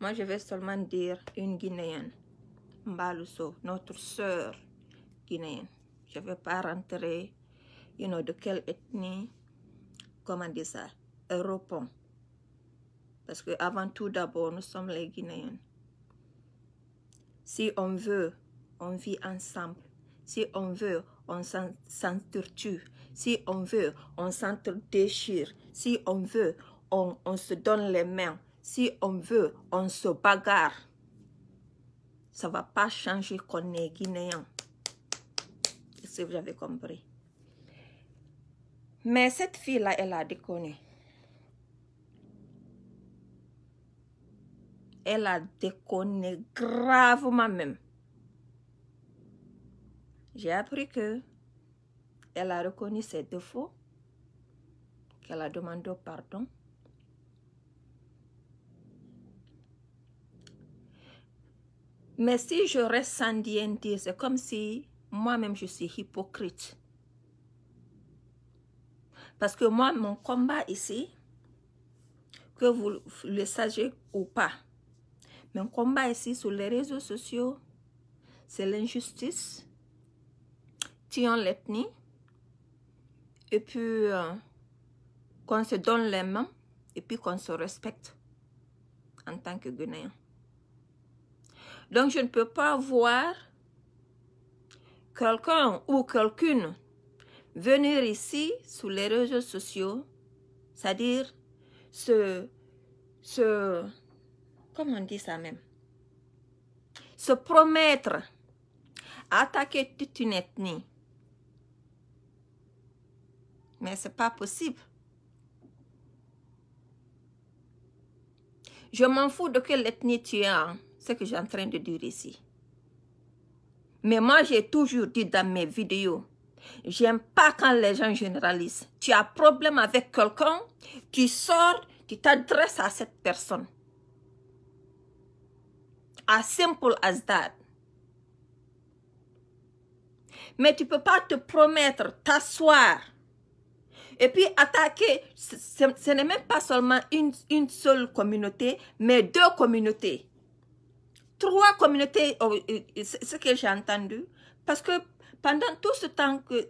moi je vais seulement dire une guinéenne Mbaluso notre sœur guinéenne je vais pas rentrer you know de quelle ethnie comment dire ça européen parce que avant tout d'abord nous sommes les guinéens si on veut on vit ensemble si on veut on s'entretue. si on veut on s'entre déchire si on veut on, on se donne les mains si on veut, on se bagarre. Ça ne va pas changer qu'on est guinéen. est ce que avez compris. Mais cette fille-là, elle a déconné. Elle a déconné gravement même. J'ai appris que elle a reconnu ses défauts, qu'elle a demandé pardon Mais si je reste sans dire, c'est comme si moi-même je suis hypocrite. Parce que moi, mon combat ici, que vous le sachiez ou pas, mon combat ici sur les réseaux sociaux, c'est l'injustice, Tiens l'ethnie, et puis euh, qu'on se donne les mains, et puis qu'on se respecte en tant que Guinéen. Donc, je ne peux pas voir quelqu'un ou quelqu'une venir ici sur les réseaux sociaux, c'est-à-dire se, comment on dit ça même, se promettre attaquer toute une ethnie. Mais ce n'est pas possible. Je m'en fous de quelle ethnie tu es. Hein ce que j'ai en train de dire ici. Mais moi, j'ai toujours dit dans mes vidéos, j'aime pas quand les gens généralisent. Tu as problème avec quelqu'un, tu sors, tu t'adresses à cette personne. As simple as that. Mais tu peux pas te promettre, t'asseoir et puis attaquer, ce, n'est même pas seulement une seule communauté, mais deux communautés trois communautés, oh, ce que j'ai entendu, parce que pendant tout ce temps que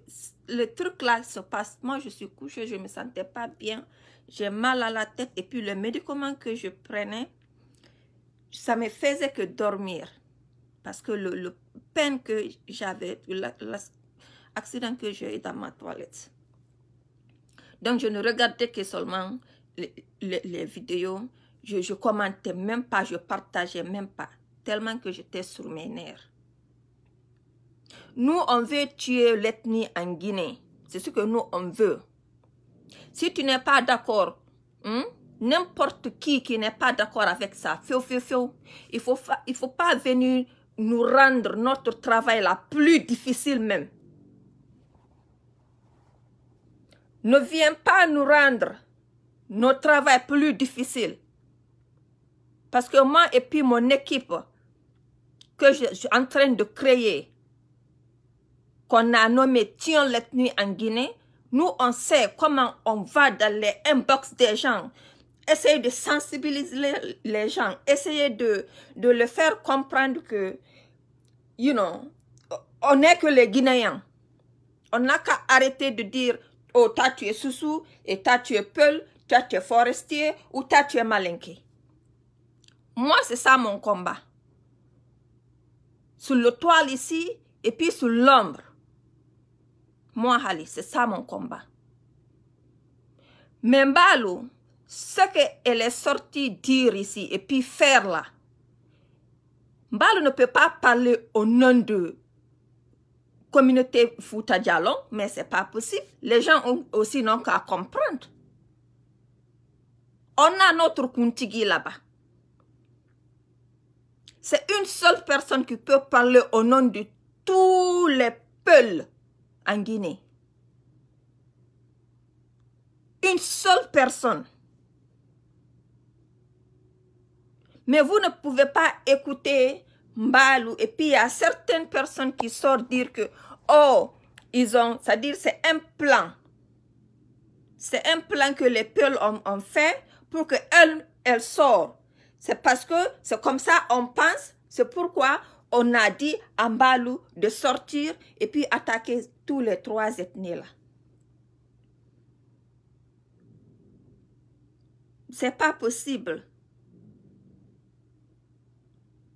le truc là se passe, moi je suis couchée, je ne me sentais pas bien, j'ai mal à la tête et puis le médicament que je prenais, ça me faisait que dormir parce que le, peine que j'avais, l'accident que j'ai eu dans ma toilette. Donc je ne regardais que seulement les, vidéos, je ne commentais même pas, je partageais même pas tellement que j'étais sur mes nerfs. Nous, on veut tuer l'ethnie en Guinée. C'est ce que nous, on veut. Si tu n'es pas d'accord, hein, n'importe qui qui n'est pas d'accord avec ça, il ne faut, faut pas venir nous rendre notre travail la plus difficile même. Ne viens pas nous rendre notre travail plus difficile. Parce que moi et puis mon équipe, que je, suis en train de créer, qu'on a nommé Tion nuit en Guinée, nous, on sait comment on va dans les inbox des gens. Essayer de sensibiliser les gens. Essayer de, de le faire comprendre que, you know, on n'est que les Guinéens. On n'a qu'à arrêter de dire, oh, t'as tué Soussou, et t'as tué Peul, t'as tué Forestier, ou t'as tué Malinké. Moi, c'est ça mon combat. Sous le toile ici et puis sous l'ombre. Moi, Hali, c'est ça mon combat. Mais ce ce qu'elle est sortie dire ici et puis faire là, Mbalo ne peut pas parler au nom de communauté Fouta Dialon, mais c'est pas possible. Les gens ont aussi n'ont qu'à comprendre. On a notre Kuntigi là-bas. C'est une seule personne qui peut parler au nom de tous les peuples en Guinée. Une seule personne. Mais vous ne pouvez pas écouter Mbalou. Et puis, il y a certaines personnes qui sortent dire que, oh, ils ont, c'est-à-dire, c'est un plan. C'est un plan que les peuples ont, fait pour qu'elles elle c'est parce que c'est comme ça on pense. C'est pourquoi on a dit à Mbalou de sortir et puis attaquer tous les trois ethnies-là. C'est pas possible.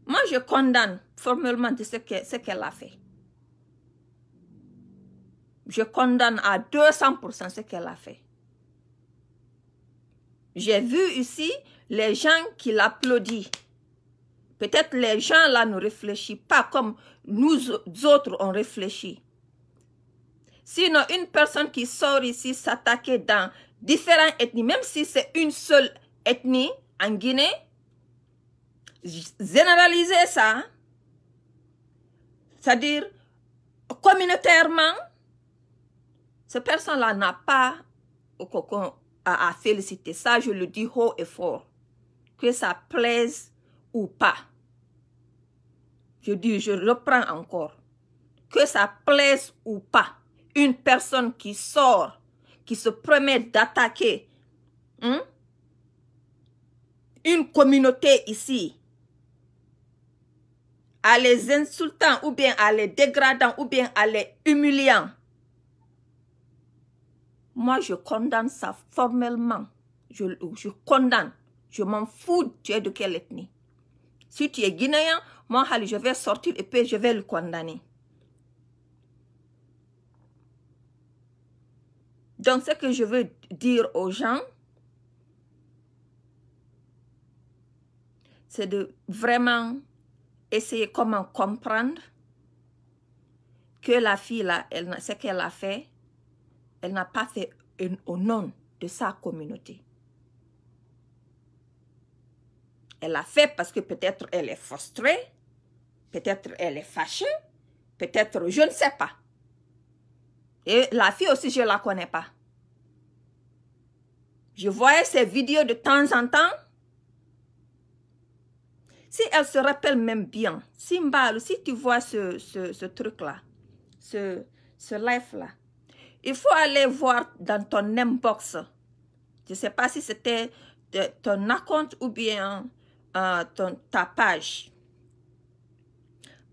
Moi, je condamne formellement ce qu'elle a fait. Je condamne à 200% ce qu'elle a fait. J'ai vu ici les gens qui l'applaudissent. Peut-être les gens là ne réfléchissent pas comme nous autres ont réfléchi Sinon, une personne qui sort ici s'attaquer dans différentes ethnies, même si c'est une seule ethnie en Guinée, généraliser ça, hein. c'est-à-dire communautairement, cette personne-là n'a pas au à, féliciter. Ça, je le dis haut et fort. Que ça plaise ou pas. Je dis, je reprends encore. Que ça plaise ou pas. Une personne qui sort, qui se promet d'attaquer hein, une communauté ici, à les insultant ou bien à les dégradant ou bien à les humiliant, moi je condamne ça formellement. Je, je condamne. Je m'en fous, tu es de quelle ethnie. Si tu es guinéen, moi, je vais sortir et puis je vais le condamner. Donc, ce que je veux dire aux gens, c'est de vraiment essayer comment comprendre que la fille, là, elle, ce qu'elle a fait, elle n'a pas fait au nom de sa communauté. Elle l'a fait parce que peut-être elle est frustrée, peut-être elle est fâchée, peut-être je ne sais pas. Et la fille aussi, je ne la connais pas. Je voyais ses vidéos de temps en temps. Si elle se rappelle même bien, Simbal, si tu vois ce, truc-là, ce, ce live-là, il faut aller voir dans ton inbox. Je ne sais pas si c'était ton account ou bien euh, ta page.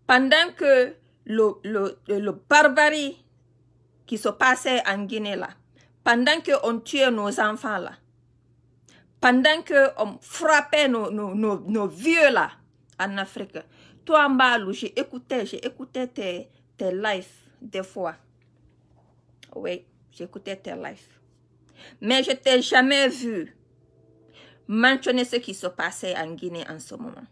Pendant que le, le, barbarie qui se passait en Guinée là, pendant qu'on tuait nos enfants là, pendant qu'on frappait nos, nos, vieux là en Afrique, toi en bas, j'ai écouté, tes, tes lives des fois. Oui, j'écoutais tes lives. Mais je t'ai jamais vu mentionner ce qui se passait en Guinée en ce moment.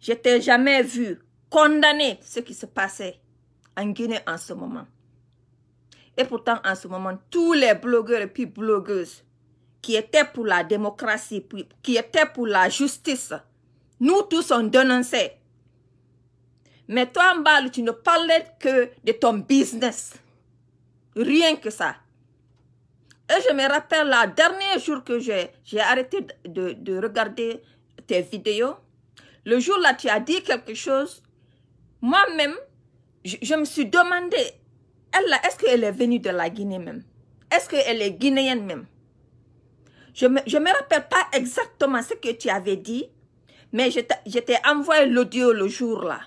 Je t'ai jamais vu condamner ce qui se passait en Guinée en ce moment. Et pourtant, en ce moment, tous les blogueurs et puis blogueuses qui étaient pour la démocratie, qui étaient pour la justice, nous tous on dénonçait mais toi, en bas, tu ne parlais que de ton business. Rien que ça. Et je me rappelle, le dernier jour que j'ai arrêté de, regarder tes vidéos, le jour-là, tu as dit quelque chose. Moi-même, je, me suis demandé, elle est-ce qu'elle est venue de la Guinée même? Est-ce qu'elle est guinéenne même? Je ne me rappelle pas exactement ce que tu avais dit, mais je t'ai envoyé l'audio le jour-là.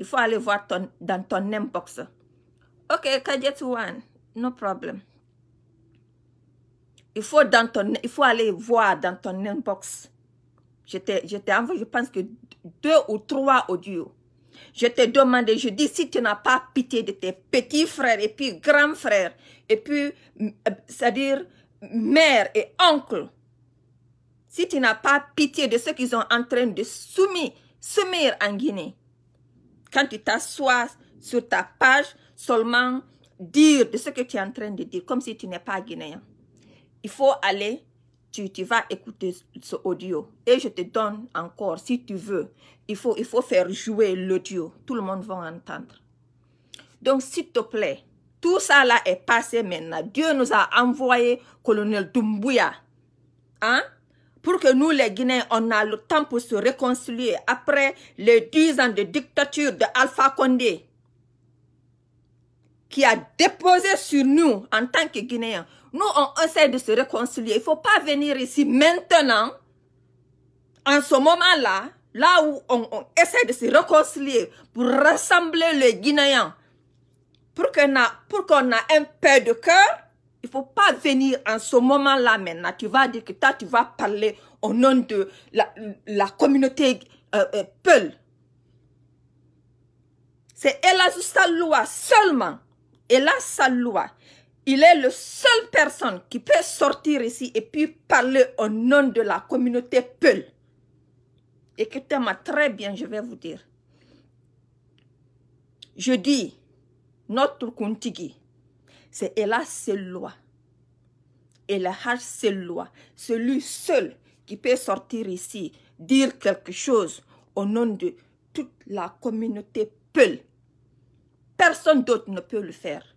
Il faut aller voir dans ton inbox. Ok, cadet no problem. Il faut, dans il faut aller voir dans ton inbox. Je t'ai envoyé, je pense que deux ou trois audios. Je te demandé, je dis, si tu n'as pas pitié de tes petits frères et puis grands frères, et puis, euh, c'est-à-dire mère et oncle, si tu n'as pas pitié de ceux qu'ils sont en train de soumis, soumir en Guinée, quand tu t'assois sur ta page, seulement dire de ce que tu es en train de dire, comme si tu n'es pas guinéen. Il faut aller, tu, tu, vas écouter ce audio. Et je te donne encore, si tu veux, il faut, il faut faire jouer l'audio. Tout le monde va entendre. Donc, s'il te plaît, tout ça là est passé maintenant. Dieu nous a envoyé colonel Dumbuya. Hein? pour que nous, les Guinéens, on a le temps pour se réconcilier après les dix ans de dictature de Alpha Condé, qui a déposé sur nous en tant que Guinéens. Nous, on essaie de se réconcilier. Il ne faut pas venir ici maintenant, en ce moment-là, là où on, essaie de se réconcilier pour rassembler les Guinéens, pour qu'on a, qu'on a un paix de cœur, il ne faut pas venir en ce moment-là maintenant. Tu vas dire que toi, tu vas parler au nom de la, communauté euh, euh, Peul. C'est Elazou Saloua seulement. Elazou Saloua. Il est le seul personne qui peut sortir ici et puis parler au nom de la communauté Peul. Écoutez-moi très bien, je vais vous dire. Je dis, notre Kuntigi, c'est c'est loi. la loi. Celui seul qui peut sortir ici, dire quelque chose au nom de toute la communauté Peul. Personne d'autre ne peut le faire.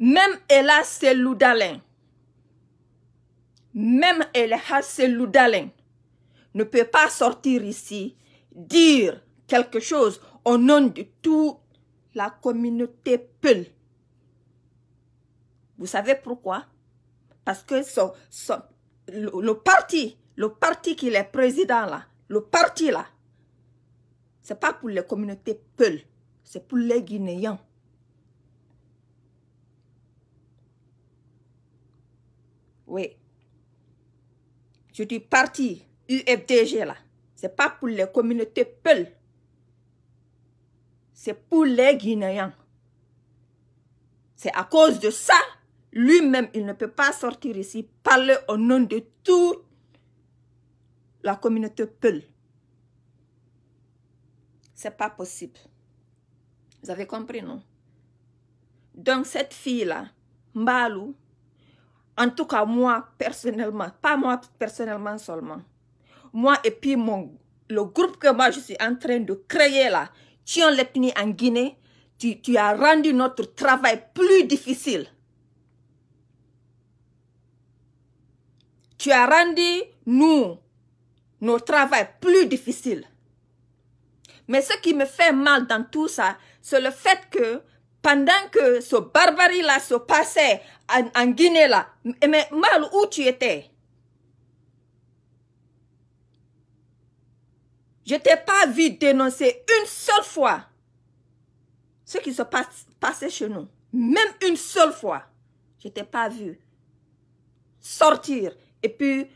Même Ella Seloudalin, même Ella ne peut pas sortir ici, dire quelque chose au nom de tout la communauté Peul. Vous savez pourquoi Parce que le, parti, le parti qui est président là, le parti là, c'est pas pour les communautés Peul, c'est pour les Guinéens. Oui. Je dis parti UFDG là, n'est pas pour les communautés Peul c'est pour les Guinéens. C'est à cause de ça, lui-même, il ne peut pas sortir ici, parler au nom de toute la communauté Peul. C'est pas possible. Vous avez compris, non? Donc, cette fille-là, Mbalou, en tout cas, moi, personnellement, pas moi personnellement seulement, moi et puis mon, le groupe que moi, je suis en train de créer là, tu en l'ethnie en Guinée, tu, as rendu notre travail plus difficile. Tu as rendu, nous, nos travail plus difficile. Mais ce qui me fait mal dans tout ça, c'est le fait que pendant que ce barbarie-là se passait en, en Guinée-là, mais mal où tu étais, Je ne t'ai pas vu dénoncer une seule fois ce qui se passait chez nous. Même une seule fois. Je ne t'ai pas vu sortir et puis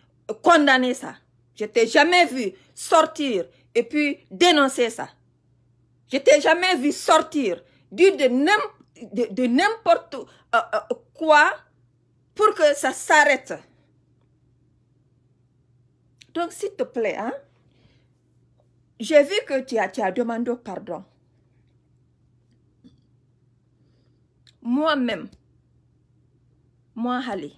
condamner ça. Je t'ai jamais vu sortir et puis dénoncer ça. Je t'ai jamais vu sortir, dire de n'importe euh, euh, quoi pour que ça s'arrête. Donc, s'il te plaît, hein, j'ai vu que tu as, as demandé pardon. Moi-même, moi, Halé,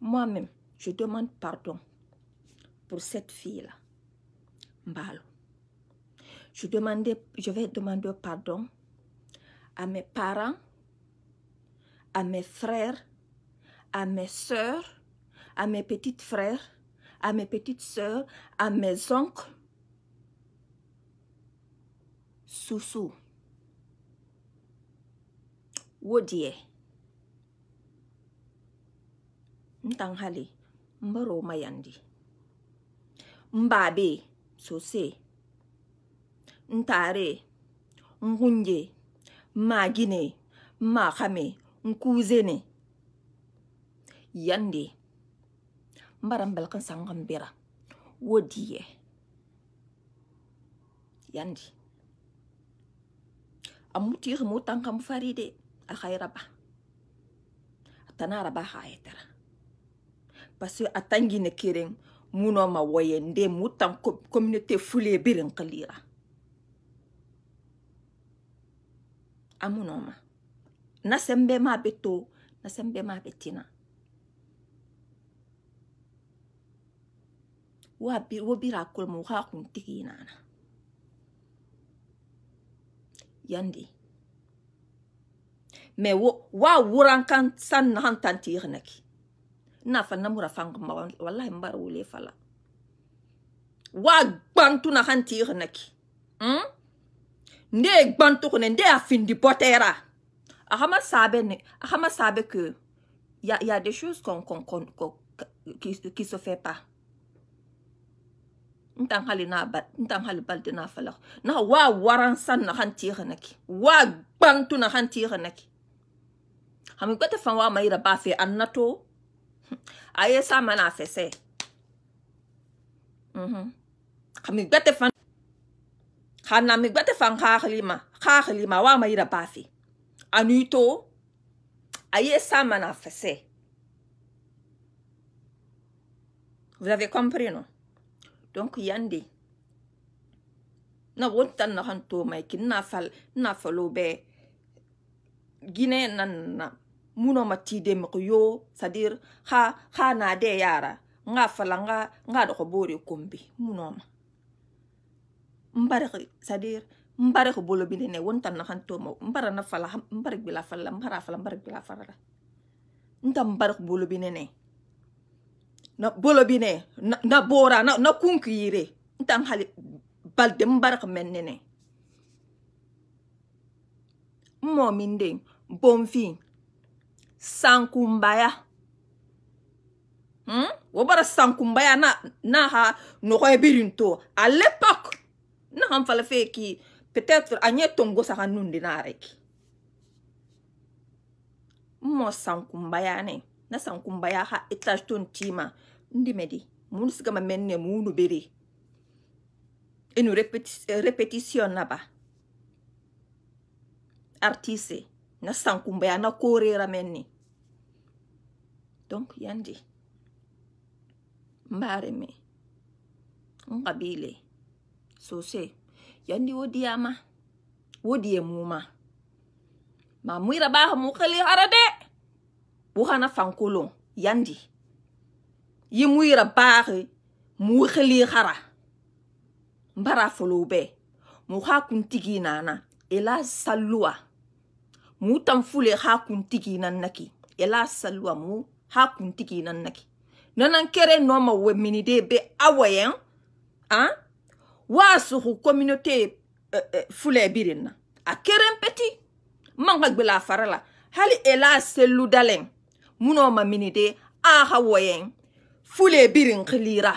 moi-même, je demande pardon pour cette fille-là, Mbalo. Je, demandais, je vais demander pardon à mes parents, à mes frères, à mes soeurs. à mes petites frères, A me petit se, a me zonk. Sousou. Wodiye. N tang hale, m barou ma yande. M babi, souse. N tare, m hounye. Ma gine, ma kame, m kouzene. Yande. n bara n baligi n saŋgi n bira wo diɛ yandi a mu tiigi mu taŋ kam faride a hayraba a tana araba hayetara parce que a tangine kereŋ muno ma woyende mu taŋ communauté fule birin kilira a muno ma na sembe ma be to na sembe ma be tina wo bira kolma wo yandi me wo wa wuran san na han tanti yernaki na fa namura fang ma wallahi fala wa gbantu na han hmm nde gbantu kone nde afindi potera ahama sabe ne ahama sabe que ya ya des choses qu'on qu'on qu'on qui qui se fait pas ntan hali na bat ntan hali bal dina falak na wa waran san na han tire naki wa gbang tu na han tire naki hami gbata fan wa mayira ba fe annato aye sa mana fese mhm hami gbata fan hana mi gbata fan khahlima khahlima wa mayira ba fe anuto aye sa mana fese Vous avez compris, non donc yande na wontan na han to mai kin na fal na falo be gine nan na muno mati de mi yo sadir ha ha na de yara nga fala nga nga da ko bore kombi muno ma mbarek sadir mbarek bolo bi ne wontan na han to mo mbara na fala mbarek bila fala mbara fala mbarek bila fala nta mbarek bolo bi ne na bolobine na, na bora na, na kunkuyire ntan hali balde n bark men nene n mo min den bonfin sankunbaya hmm? wo bara sankunbaya na, na ha nɔgɔye birin to a l'époque na han fala fe ki peut-être a ɲɛ tongo saka nun de naareki n mo sankunbaya ne na sankunbaya ha étage ton tima ndi medi munu sigama menne munu beri. enu repetition na ba artise na sankumbaya na korera ya menne donc yandi mbare me nkabile sose yandi wodiyama wodiye muma ma mwira baha mukali harade buhana fankulon yandi Ye mwira bagi, mwwe ke li gara. Mbara folo be. Mwwe hakoun tigi nanan. Ela salwa. Mwwe tan fule hakoun tigi nan naki. Ela salwa mwwe hakoun tigi nan naki. Nanan kere noma we menide be awayen. An? Wase kou kominote e, e, fule birin nan. A kere mpeti. Mangak be la farala. Hali ela selu dalen. Mwwe noma menide a hawayen. fule birin kilira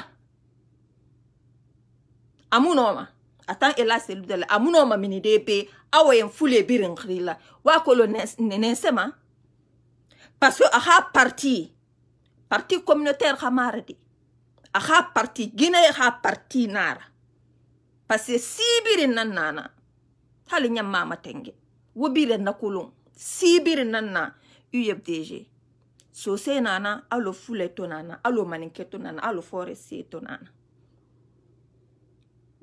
amunoma atan ela seludala amunoma mini de be awoyen fule birin kilila wakolo nenensema parce que aha parti parti communautaire xamara de aha parti guinée ha parti nara parce que sibirin nan nana hali ñammama tenge wo biren na kulun sibirin nan na ufdg sose na na alo fule to na na alo maninke to na na alo fore se to na na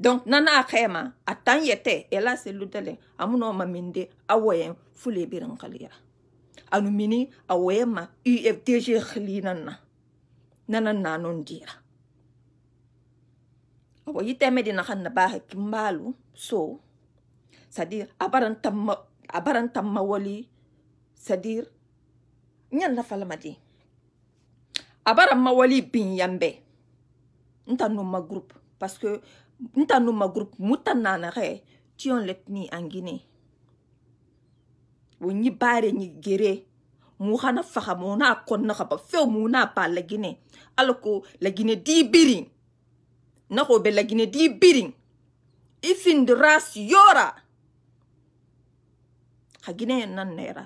donc nana akema atan yete ela se ludele amuno maminde awoye fule biran kaliya anu mini awoye ma UFDG khilina na nana nanon dira awo yiteme dina khanna bahe kimbalu so c'est à dire abaran tamma abaran tamma wali c'est à dire nyani la falamaden abara mawali bin yambe nta noma groupe parce que nta noma groupe muta nanaxe tion letni en guinée wo ɲi baare ɲi gere mu xana faxa mu na konna xaba few mu na ba lagine ala ko lagine di birin na xo be lagine di birin i findiras yora xa gine nan nera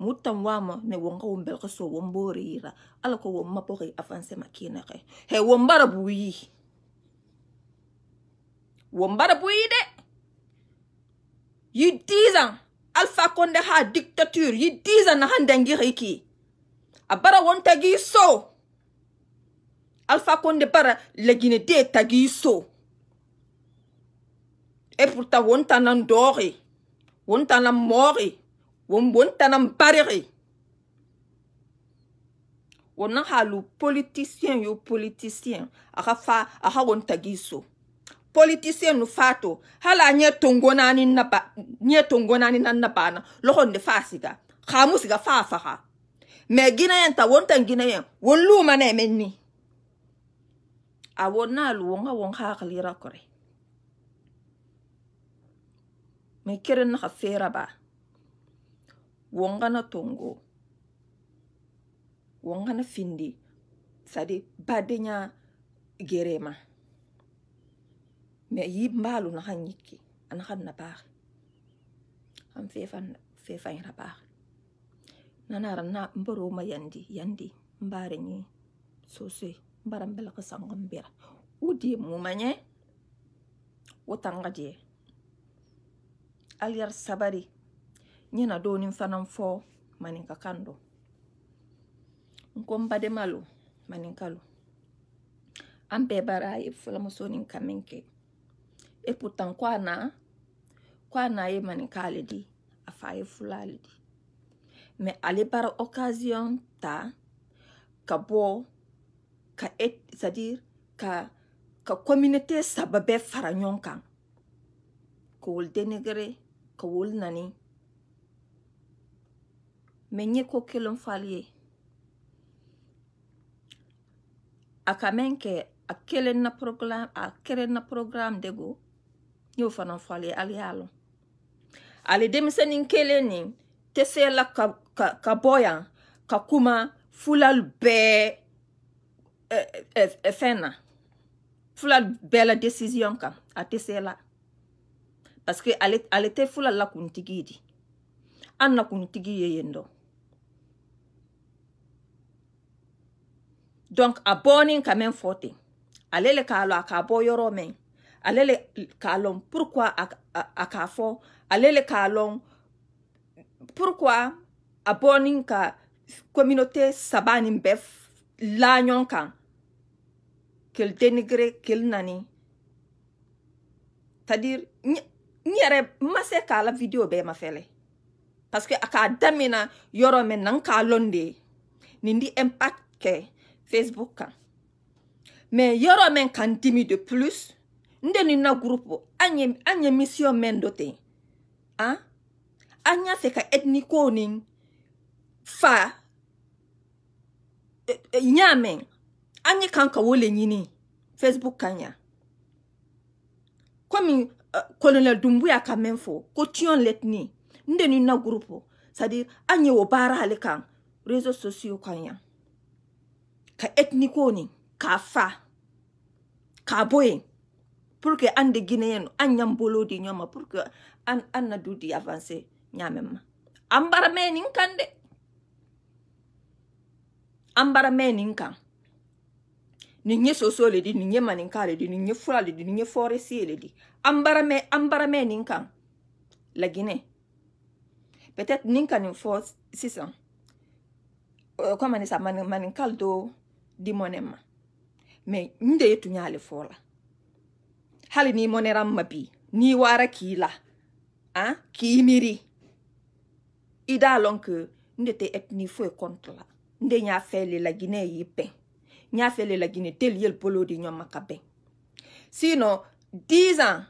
mutam wama ne wonga wombel ko so wombore yira ala ko wom mapo ko avance makina ko he wombara buyi wombara buyi de yi dizan alpha konde ha dictature yi dizan na handangi hiki abara wonta gi so alpha konde bara legine de tagi so e pourtant wonta nan dori wonta nan mori wonbontana mparere wonan halu politisiyɛn yo politisiyɛn a ka fa a ka won tagi so politisiyɛn nu faa to hali a ɲɛ tongo naani na ba ɲɛ tongo naani na na baana lɔgɔn de faa siga kaamu siga faa faga mɛ ginayɛn ta won tan ginayɛn won lu ma nɛ mɛ ni a won naalu won ka won ka hakilira kɔrɛ mɛ keren na ka feera baa wongana tongo wongana findi sadi badenya gerema me yi mbalu na hanyiki an han na baax am fefan fefan na baax nanara na mboro ma yandi yandi mbare ni sosai mbaram bel ko sangam bera udi mumanye wotanga je aliar sabari n yɛna dɔɔnin fana fɔ maninkakan dɔ n ko n badema lo maninka lo an bɛɛ baara ye fɔlɔmuso nin ka min kɛ e pourtant ko a na ko a na ye maninka e ale di a fa ye fula ale di mɛ ale baara occasion ta ka bɔ ka e c'est-à-dire ka ka communauté saba bɛɛ fara ɲɔgɔn kan ka wol dénigrer ka wol nani mɛ n ye ko kelen fali ye a ka mɛn kɛ a kelen na program a kelen na program de go n y'o fana fɔ ale ye ale y'a lɔn ale denmisɛnnin kelen nin tɛ se la ka, ka, ka bɔ yan ka kuma fulal bɛɛ eh, eh, eh, fɛn na fulal bɛɛ la décision kan a tɛ se la parce que ale, ale tɛ fulal la kuntigi di an na kuntigi ye yen dɔn donc a bɔɔnin ka mɛn fɔ ten ale le k'a lɔn a k'a bɔ yɔrɔ mɛn ale le k'a lɔn pourquoi a k'a fɔ ale le k'a lɔn pourquoi a bɔɔnin ka communauté saba nin bɛɛ la ɲɔgɔn kan qu'il dénigre qu'il nani c'est à dire n yɛrɛ n ma se k'a la video bɛɛ ma fɛlɛ parce que a k'a damina yɔrɔ mɛn na n k'a lɔn de nin di impact kɛ facebook kan mɛ yɔrɔ min kan dimi de plus n de nin na gurupu an ye an ye misiyɔn mɛn dɔ ten ah? an an y'a fɛ ka ɛtinikow ni fa e, e, n y'a mɛn an ye kan ka o le ɲini facebook kan ya komi eh, kolonɛl dunbu y'a ka mɛn fɔ ko tiɲɔn lɛtini n de nin na gurupu c'est à dire an ye o baara ale kan réseaux sociaux kan yan ka etniko ne k'a fa k'a bɔ yen pour que an de guinéen no an y'an bolo di ɲɔgɔn ma pour que an, an na du di avance ɲaamɛ ma an bara mɛn nin kan dɛ an bara mɛn nin kan nin ye soso le di nin ye maninka le di nin ye fura le di nin ye fɔresi le di an bara mɛn an bara mɛn nin kan laginɛ peut-être nin ka nin fɔ sisan euh, comment on dit ça maninkal do di mone ma mais nde yetuñaali foola hali ni moneranma bi ni wara kiila a kiimiri ida lon que nde te epni foye contre la nde ña feele la guinée yi ben ña feele la guinée tel yel bolodi ñomma ka ben sinon dix ans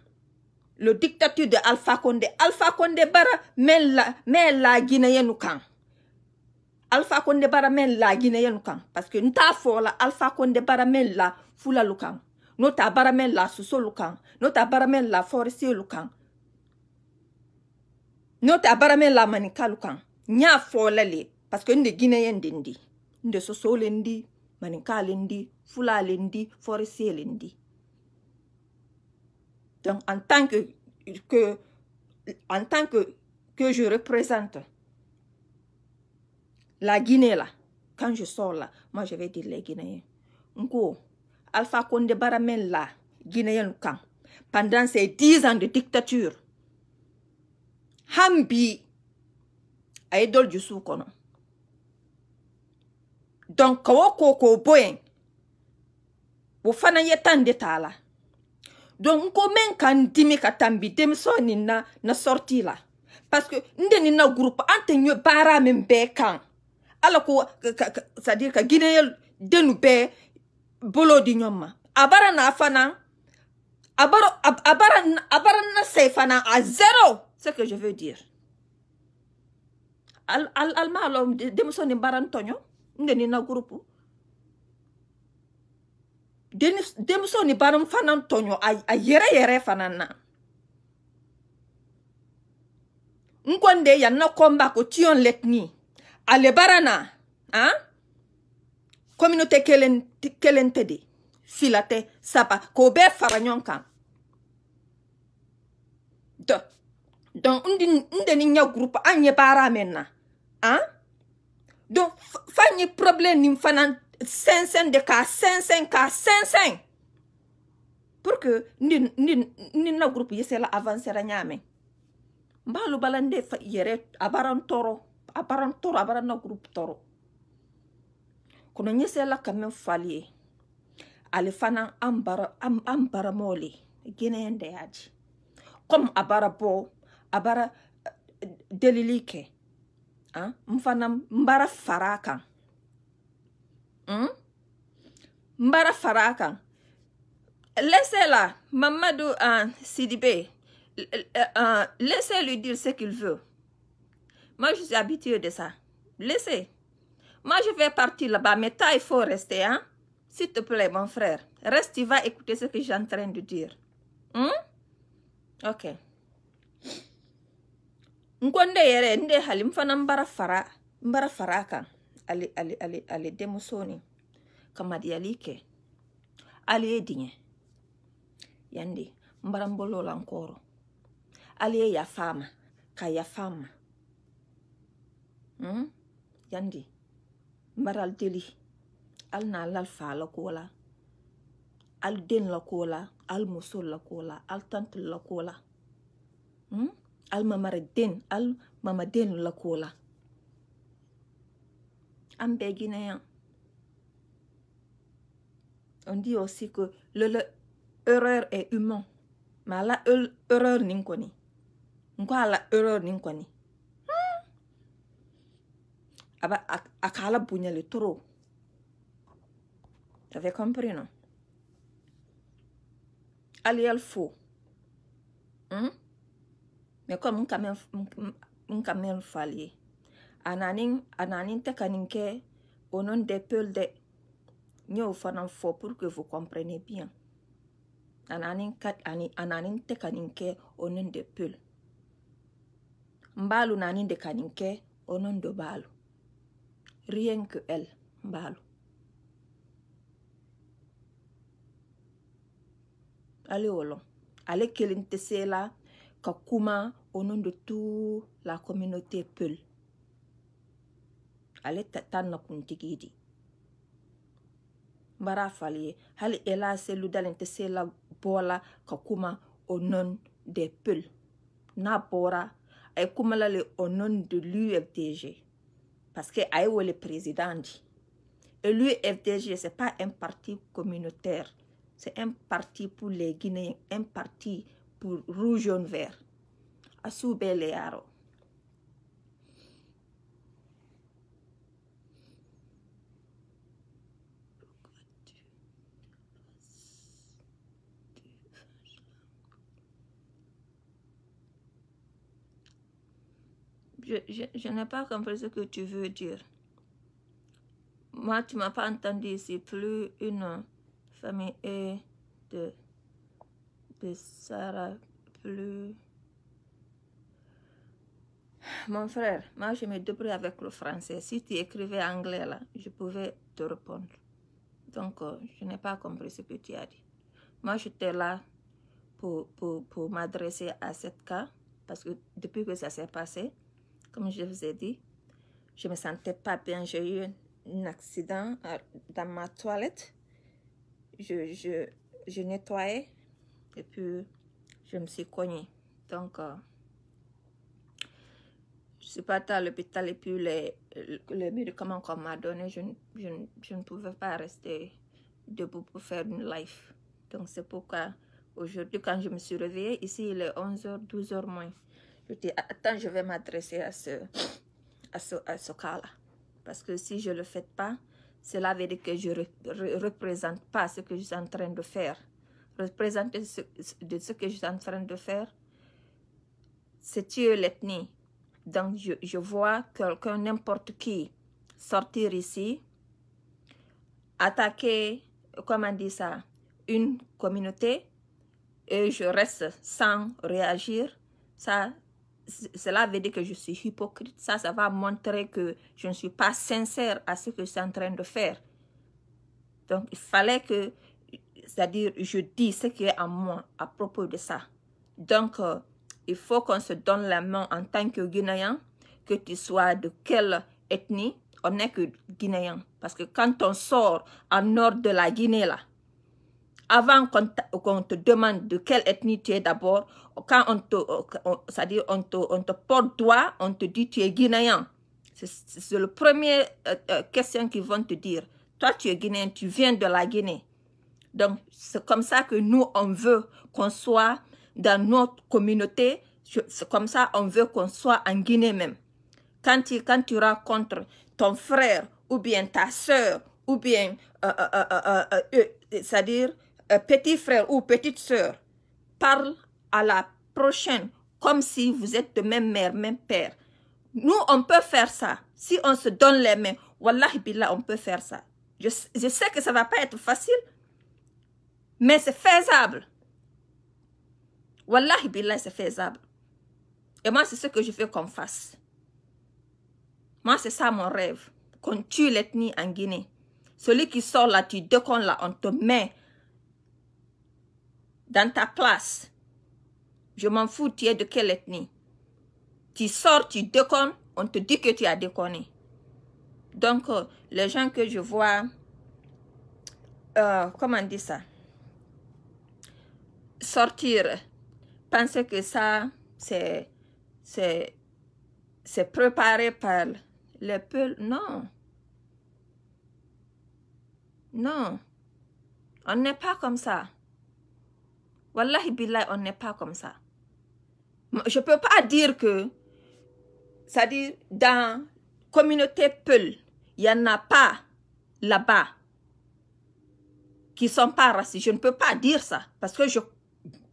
le dictature de alpha condé alpha condé bara mais la mais la guinéyenu kan alpha konde Baramel la Guinée kan parce que nous t'a fɔ la alpha konde Baramel la Foula kan Nous t'a Baramel la sosolu kan Nous t'a Baramel la Forestier kan Nous t'a Baramel la Manika kan n y'a la le parce que nous de Guinée de n de soso Lindi. Manika Lindi. Foula Lindi. Forestier Lindi. fula donc en tant que que en tant que que je représente la Guinée là, quand je sors là, moi je vais dire les Guinéens. Nko, Alpha Condé Baramène là, Guinéen camp, pendant ces dix ans de dictature, Hambi, aidol du sou kono. Donc, kawo koko boyen, wo fana ye tan de t'a la. Donc, nko men kan dimi ka tambi denmisɛnw nin na na sorti la. Parce que n de nin na groupe an tɛ ɲɛ baara min bɛɛ kan. ala ko c'est-à-dire ka guinéen denu bɛɛ bolo di ɲɔgɔn ma a bara na fana a bara a bara a bara na se fana a zéro ce que je veux dire al al al ma lɔ denmuso ni bara n tɔɲɔ ni na groupe denmuso ni bara fana n a yɛrɛ yɛrɛ fana na n kɔni de yan na kɔn b'a ko tiɲɛ letni. ale baara na a communauté kelen kelen tɛ de fila tɛ saba k'o bɛɛ fara ɲɔgɔn kan dɔ donc n de ni ɲɛ groupe an ɲɛ baara mɛn na a donc fa n ye problème nin fana sɛnsɛn de k'a sɛnsɛn k'a sɛnsɛn pour que ni ni ni na groupe yesela avancera ɲaamɛ n b'a lobala n de yɛrɛ a baara n tɔɔrɔ abaran toro abaran na group toro kono nyesela kamen falie ale fana ambara am, ambara mole geneende yaji comme abara bo abara euh, delili ke ah mfana mbara faraka mm? mbara faraka laissez-la mamadou uh, sidibe uh, uh, laissez-lui dire ce qu'il veut Moi, je suis habituée de ça. Laissez. Moi, je vais partir là-bas, mais toi, il faut rester, hein? S'il te plaît, mon frère. Reste, tu vas écouter ce que j'ai en train de dire. Hum? Ok. Nkonde yere, nde Halim Mbarafara. mbara fara, mbara fara kan. Ali, ali, ali, ali, demusoni. Kamadi alike. Ali edinye. Yandi, mbara mbolo la Ali ya fama, Kaya fama. Hmm? yandi Maral deli Alna Lalfa la ko al den la al musul la al tante la al hmm? mama den al mamaden la ko la on dit aussi que le, le est humain mais la erreur nin quoi la erreur nin Aba ak ala bunye li tro. Tave kompre non? Ali el fo. Hmm? Mekon moun kamen fali. Ananin te kaninke onon depel de nyo ou fanan fo pou ke vou komprene bien. Ananin te kaninke onon depel. Mbalou nanin de kaninke onon do balou. rien que elle mbaalu ale o lɔn ale kelen tɛ se la ka kuma au nom de tout la communauté peul ale ta na kuntigi di n bara fali ye hali elase ludalen tɛ se la bɔla ka kuma au nom des peul n'a bɔra a ye kumala le au nom de l'ufdg parce que a ye le président et lui FDG c'est pas un parti communautaire c'est un parti pour les Guinéens un parti pour rouge jaune vert À je, je, n'ai pas compris ce que tu veux dire. Moi, tu m'as pas entendu. C'est plus une famille de, de Sarah, plus... Mon frère, moi je me débrouille avec le français. Si tu écrivais anglais là, je pouvais te répondre. Donc, euh, je n'ai pas compris ce que tu as dit. Moi, j'étais là pour, pour, pour m'adresser à cette cas parce que depuis que ça s'est passé, comme je vous ai dit. Je me sentais pas bien. J'ai eu un accident euh, dans ma toilette. Je, je, je nettoyais et puis je me suis cognée. Donc, euh, je suis partie à l'hôpital et puis les, les médicaments qu'on m'a donné, je, ne pouvais pas rester debout pour faire une live. Donc, c'est pourquoi aujourd'hui, quand je me suis réveillée, ici, il est 11h, 12h moins. Je dis, ah, attends, je vais m'adresser à ce, à ce, cas-là. Parce que si je ne le fais pas, cela veut dire que je ne représente pas ce que je suis en train de faire. Représenter ce, de ce que je suis en train de faire, c'est tuer l'ethnie. Donc, je, je vois quelqu'un, n'importe qui, sortir ici, attaquer, comment on dit ça, une communauté, et je reste sans réagir, ça, cela veut dire que je suis hypocrite. Ça, ça va montrer que je ne suis pas sincère à ce que je suis en train de faire. Donc, il fallait que, c'est-à-dire, je dis ce qui est en moi à propos de ça. Donc, euh, il faut qu'on se donne la main en tant que Guinéen, que tu sois de quelle ethnie, on n'est que Guinéen. Parce que quand on sort en nord de la Guinée, là, avant qu'on te, demande de quelle ethnie tu es d'abord, quand on te, ça on te, on te porte droit, on te dit tu es guinéen. C'est le premier euh, euh, question qu'ils vont te dire. Toi, tu es guinéen, tu viens de la Guinée. Donc, c'est comme ça que nous, on veut qu'on soit dans notre communauté. C'est comme ça on veut qu'on soit en Guinée même. Quand tu, quand tu rencontres ton frère ou bien ta soeur ou bien, euh, euh c'est-à-dire euh, petit frère ou petite sœur parle à la prochaine comme si vous êtes de même mère, même père. Nous, on peut faire ça. Si on se donne les mains, Wallahi Billah, on peut faire ça. Je, sais que ça ne va pas être facile, mais c'est faisable. Wallahi Billah, c'est faisable. Et moi, c'est ce que je veux qu'on fasse. Moi, c'est ça mon rêve. Qu'on tue l'ethnie en Guinée. Celui qui sort là, tu déconnes là, on te met dans ta place. Je m'en fous, tu es de quelle ethnie. Tu sors, tu déconnes, on te dit que tu as déconné. Donc, euh, les gens que je vois, euh, comment on dit ça Sortir, penser que ça, c'est c'est préparé par les peuples. Non. Non. On n'est pas comme ça. Wallahi billahi, on n'est pas comme ça. Je ne peux pas dire que, c'est-à-dire, dans communauté Peul, il n'y en a pas là-bas qui ne sont pas racistes. Je ne peux pas dire ça parce que je ne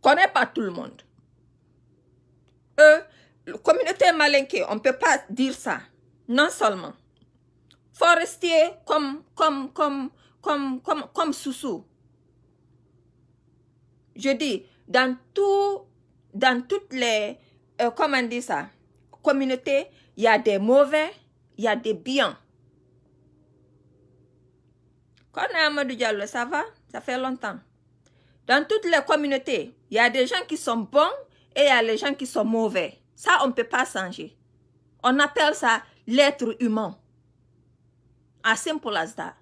connais pas tout le monde. Eux, la communauté malinquée, on ne peut pas dire ça. Non seulement. Forestier comme, comme, comme, comme, comme, comme Soussou je dis, dans, tout, dans toutes les, euh, ça, communautés, il y a des mauvais, il y a des biens. Quand Amadou Diallo, ça va, ça fait longtemps. Dans toutes les communautés, il y a des gens qui sont bons et il y a des gens qui sont mauvais. Ça, on ne peut pas changer. On appelle ça l'être humain. As simple as that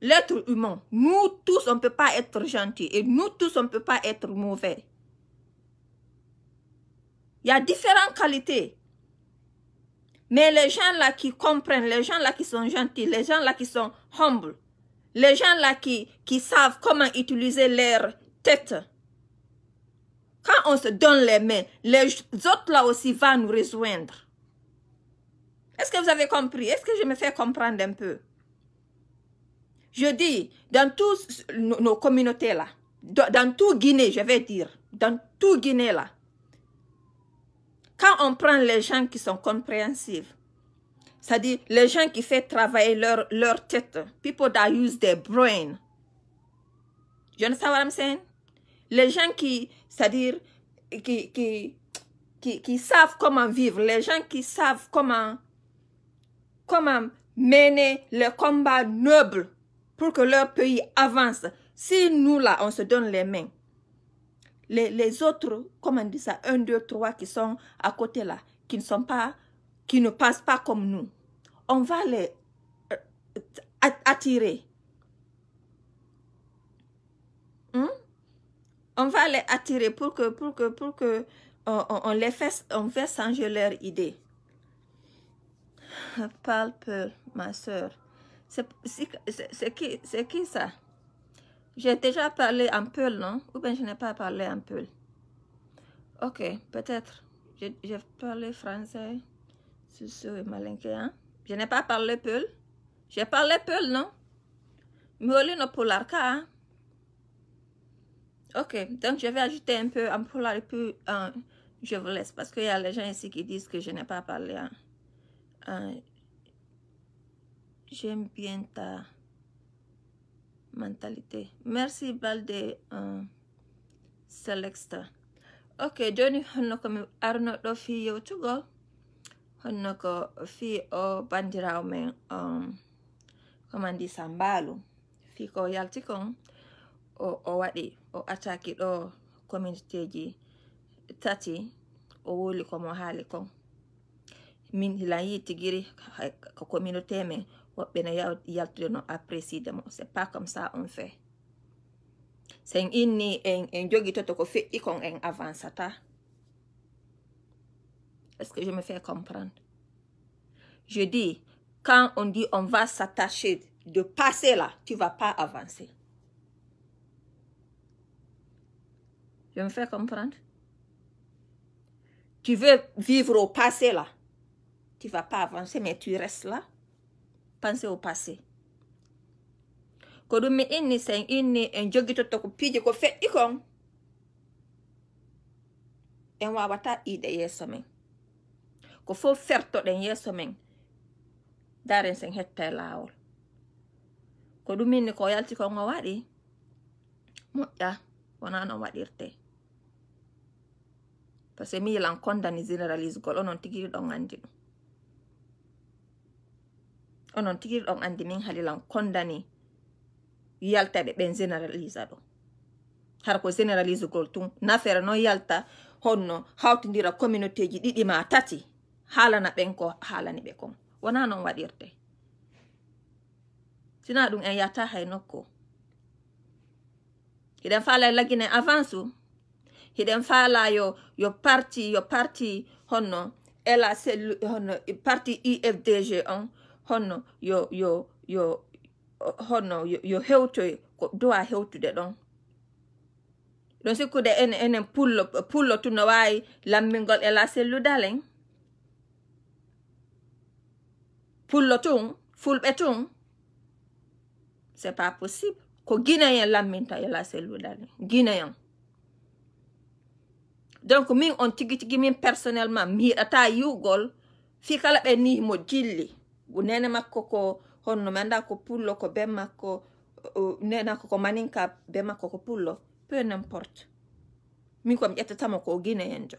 l'être humain, nous tous, on ne peut pas être gentil et nous tous, on ne peut pas être mauvais. Il y a différentes qualités. Mais les gens là qui comprennent, les gens là qui sont gentils, les gens là qui sont humbles, les gens là qui, qui savent comment utiliser leur tête, quand on se donne les mains, les autres là aussi vont nous rejoindre. Est-ce que vous avez compris? Est-ce que je me fais comprendre un peu? Je dis, dans toutes nos communautés là, dans tout Guinée, je vais dire, dans tout Guinée là, quand on prend les gens qui sont compréhensifs, c'est-à-dire les gens qui font travailler leur, leur tête, people that use their brain, you understand what I'm saying? Les gens qui, c'est-à-dire, qui, qui, qui, qui savent comment vivre, les gens qui savent comment, comment mener le combat noble pour que leur pays avance. Si nous, là, on se donne les mains, les, autres, comme on dit ça, un, deux, trois qui sont à côté là, qui ne sont pas, qui ne passent pas comme nous, on va les euh, attirer. Hein? On va les attirer pour que, pour que, pour que on, les fasse, on fasse changer leur idée. Parle peu, ma soeur. C'est qui, qui ça? J'ai déjà parlé un peu, non? Ou bien je n'ai pas parlé un peu? Ok, peut-être. J'ai parlé français, Susu et hein. Je n'ai pas parlé peu J'ai parlé peu non? Hein? Ok, donc je vais ajouter un peu en polar et puis euh, je vous laisse parce qu'il y a les gens ici qui disent que je n'ai pas parlé hein, j'aime bien ta mentalité. Merci Balde euh, Celeste. Ok, joni honno ko mi arnoɗo fi yewtugo honno ko fi o bandiraw men um, comment di sambalu fi ko yalti kon o, o waɗi o attaqui ɗo communauté ji tati o woli komo haali kon min hilan yi tigiri ko communauté men Ce oh, ben, n'est c'est pas comme ça on fait C'est inni en en toto ko est ce que je me fais comprendre je dis quand on dit on va s'attacher de passer là tu vas pas avancer je me fais comprendre tu veux vivre au passé là tu vas pas avancer mais tu restes là pensé au passé ko ɗum mi inni sen inni en jogi totta ko piije ko feɗɗi kon en wawata iɗe yeeso men ko fo fertoɗen yeeso men daren sen hetta e laawol ko ɗum minni ko yalti kon o waɗi moƴƴa wona non waɗirte par ce que mi yilan condamné généralise gol onon tigiri ɗon anndi ɗum onon tigiriɗon andi min halilan kondani yalta ɓe ɓen généralise ɗo har ko généralise gol tun nafere non yalta honno hawtidira communauté ji ɗiɗi ma tati haalana ɓen ko haalani ɓe kon wona non waɗirte sina ɗum en yata hay nokko hiɗen faala lagine avance hiɗen faala yo yo parti yo parti honno ela cellu honno parti ufdg on honno yo yo yo honno yo hewtoy ko dowa hewtude ɗon ɗon sikkude en enen pullo pullo tu no wawi lammingol ela selludalen pullo tun fulɓe tun c'est pas possible ko guinayen lamminta ela selludalen guinayen donc min on tigui tigui min personnellement mi yiɗata yugol fikala ɓe ni mo jilli nene makko ko honno mi annda ko pullo ko ben makko nenako ko maninka be makko ko pullo peu n'importe min ko mi ƴettatamo ko o guine en jo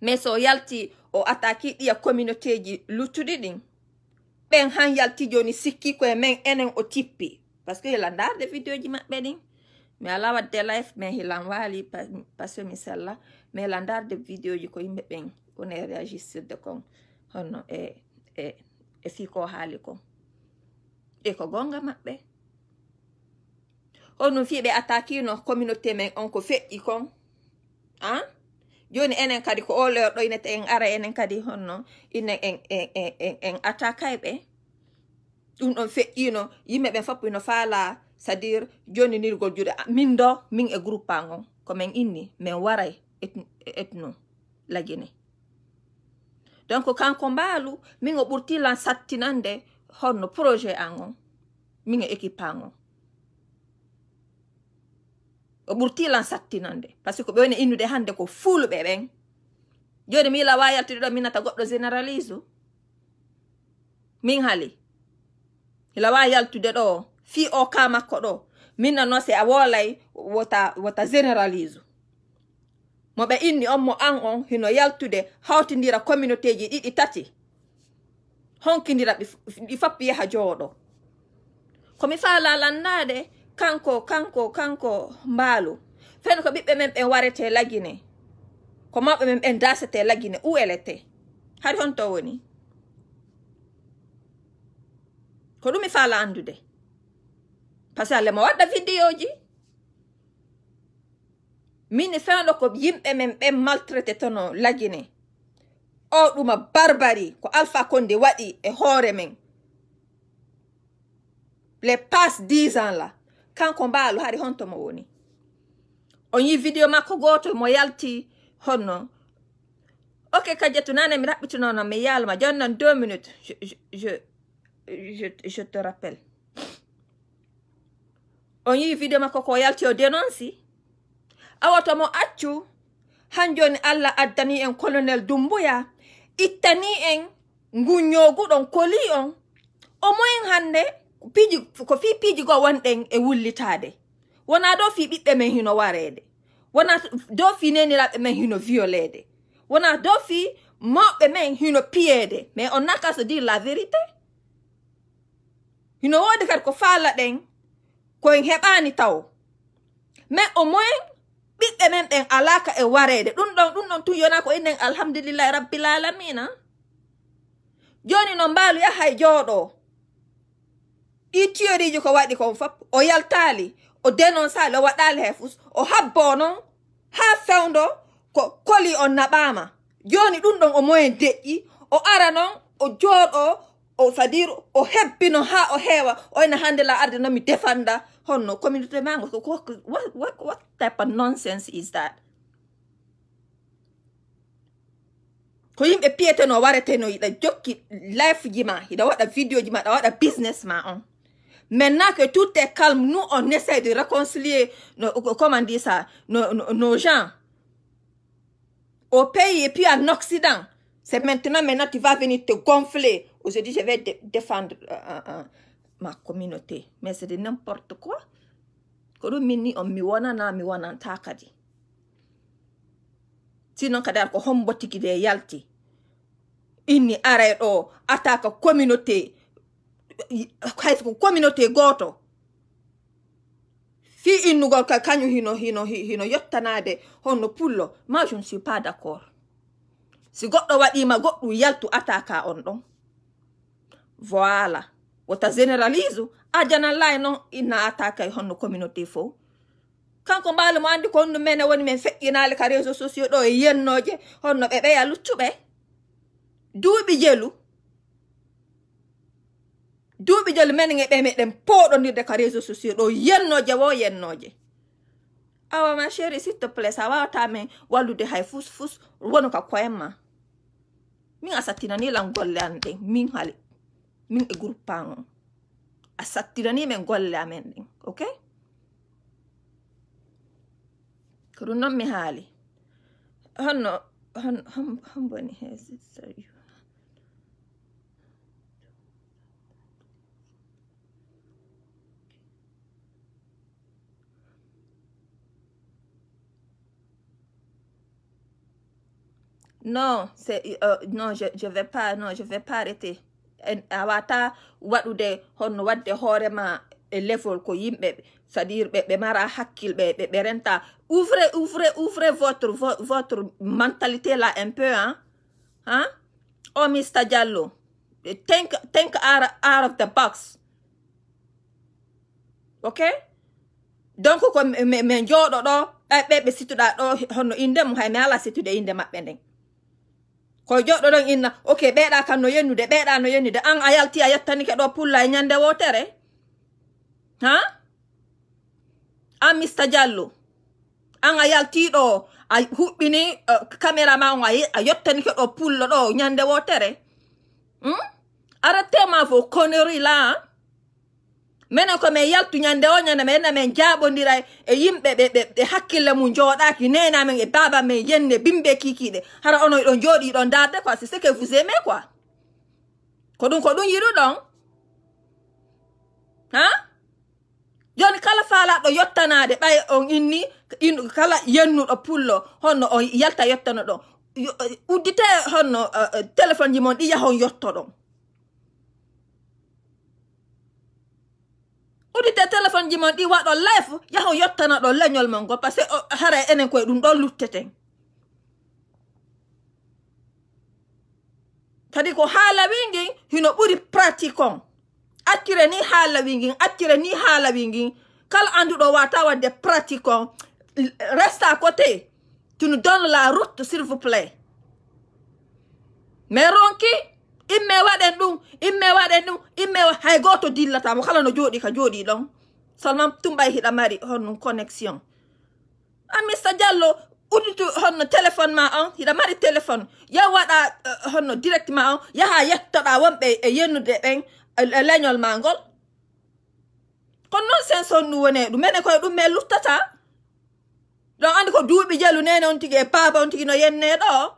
mais so yalti o attaqui ɗiya communauté ji luttuɗi ɗin ɓen han yalti joni sikki koye men enen o tippi par ce que hila ndarde vidéo ji maɓɓe ɗin mi ala wadde life mais hilan waali par ce que mi sella mais hila ndarde vidéo ji ko yimɓe ɓen woni réagissirde kon honno e e e fiko haali ko e ko gonga maɓɓe honum fi ɓe attaquino communauté men on ko feƴƴi kon an ah? joni enen kadi ko oleur ɗoynete en ara enen kadi honno inne en en en attaquay ɓe ɗum ɗon feƴƴino yimɓe ɓen foppo ino faala c'est à dire joni nirgol juuɗe min do min e groupa ngon komin inni min waray etnu lagine donc kanko mbaalu min o ɓurtilan sattinande honno projet an on min e équipe an on o ɓurtilan sattinande par ce que ɓe woni innude hannde ko fulɓe ɓen joni mi yila wayaltude ɗo minnata goɗɗo généralise min hali ila wawi yaltude ɗo fi o ka makko ɗo minna noon si a woolay wota wota généralise mo ɓe inni on mo an on hino yaltude hawtidira communauté ji ɗiɗi tati honkidira ɗi fappi yaha jooɗo komi faalalannaade kanko kanko kanko mbaalu feno ko ɓiɓɓe men ɓen warete lagine ko mawɓe men ɓen dasete lagine uelete hade honto woni ko ɗum mi faala andude par ce que allah mo waɗɗa vidéo ji Min ni fè an do kòp yim mè e mè mè e maltret eto nou la genè. Ou lou mè barbari kò alfa konde wè yi e hore men. Le pas dizan la. Kan kon ba alou hari hontou mè wè ni. Onyi video mè kòk wè yal ti hon nou. Ok, kajetou nanè mi rakbitou nanè me yal mè. Jan nan 2 minute. Je te rappel. Onyi video mè kòk wè yal ti yo denonsi. awa tomo accu han joni allah addani en colonel dumboya ittani en ngunyoguɗon koli on o moyen hande piji ko fi piijigo wonɗen e wullitade wona do fi ɓiɓɓe men hino warede wona do fi neniraɓe men hino violede wona do fi mawɓe men hino piyede mais on nakaso dire la vérité hino wodi kadi ko faala ɗen koen heɓani taw mais au moyen ɓiɓɓe men ɓen alaka e wareede ɗum ɗon ɗum ɗon tun yonako innen alhamdulillahi rabbilalamina joni no mbaalu yahay jooɗo ɗi tiyoriji ko waɗi kon fop o yaltaali o denonsali o waɗali hay fus o habbo noon ha fewndo ko koli on naɓama joni ɗum ɗon o moyen deƴƴi o ara noon o jooɗo o c'à dire o hebbino ha o heewa o ina hande la arde noon mi defanɗa ほんのコミュニティマンゴ what, what, what type of nonsense is that? ko yimɓe warete no iɗa jokki life ji ma iɗa waɗa vidéo ji ma ɗa waɗa business ma oh. e on maintenant que tout est calme nous on essaie de réconcilier nos, euh, comment dire ça nos, gens au pays et puis en Occident c'est maintenant maintenant tu vas venir te gonfler aujourd'hui je vais défendre euh, euh, ma communauté mais c'est de n'importe quoi kodo minni on mi na mi wonanta kadi sinon kadi ar ko hombo tigi de yalti inni aray ɗo ataka communauté hayko communauté goto fi innugol ka kañum hino hino hino yettanade honno pullo ma je ne suis pas d' accord si goɗɗo waɗima goɗɗum yaltu ataka on ɗon voilà wota généralise a janallahi noon inna atakay honno communauté fo kanko mbaalu mo andi ko honno mene woni min feƴƴinaali ka réseau sociaux ɗo e yennoje honno ɓe ɓeya luccuɓe duuɓi jelu duuɓi jelu mene e ɓe meɗen pooɗondirde ka réseau sociaux ɗo yennoje wo yennoje awa ma chérie s'il te plaise a wawata min wallude hay fus fus wonu ka koyen ma min a sattinani lan golle an ɗen min hali min e groupe parent a sattirani men golle amen ɗin ok ko ɗum noon mi haali honno homboni hesari Non, c'est, euh, non, je ne vais pas, non, je vais pas arrêter. a wata waɗude honno wadde hoorema e level ko yimɓe c'est à dire ɓeɓe mara hakkilɓe ɓe ɓe renta ouvre ouvre ouvre votre votre mentalité là un peu han han o oh, mista diallo tenk tenk ar ar of the box ok donc ko me jooɗo ɗo ɓeɓe situɗa ɗo honno indemo hay mi ala situde inde maɓɓe ndeng koye joɗɗo ɗon inna ok ɓeeɗa kam no yennude ɓeeɗa no yennude an a yalti a yettani keɗo pulla e ñande wotere eh? ha an mista diallo an a yaltiɗo a huɓɓini caméra eh, ma on a yettani keɗo pullo ɗo ñande wotere eh? hmm? arrete ma fo connery la hmm? mene ko min yaltu ñande o ñande menna min jaɓodiray e yimɓe ɓe ɓe hakkille mum joɗaki nena min e baba min yenne bimɓe kikiɗe hara onoy ɗon joɗi ɗon darde quoi c'est ce que vous aimez quoi ko ɗum ko ɗum yiruɗon ha joni kala falaɗo yottanade ɓay on inni in kala yennuɗo pullo honno o yalta yottana ɗon uddite honno uh, uh, téléphone ji mon ɗi yahon yotto ɗon udite téléphone ji mon ɗi waɗo lif yaho yottana ɗo leñol mon ngo par ce que oh, hara enen koye ɗum ɗo lutteten kadi ko haalawi ngin hino ɓuri pratique on accire ni haalawi ngin accire ni haalawi ngin kala anduɗo wata wadde pratique on resta côté tu nous donne la route s'il vous plaît mais ronki imme waɗen ɗum imme waɗen ɗum imme hay goto dillatamo kala no jooɗi ka jooɗi ɗon seulement tumɓay hiɗa mari honnum connexion an mista diallo uditu honno téléphone ma on hiɗa mari téléphone ya waɗa eh, honno direct ma on yaha yettoɗa wonɓe e yennude ɓen e, e leñol ma ngol kono noon sensone ɗum wone ɗum mene koye ɗum men luttata ɗon andi ko duuɓi jalu nene on tigui e papa on tigui no yenne ɗoo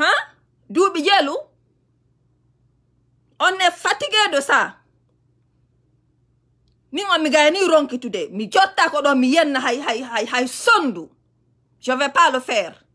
Hein? duuɓi jeelu on est fatigué de ça Ni on mi ronki today. mi jotta ko do mi yenna hay hay hay hay sondu je vais pas le faire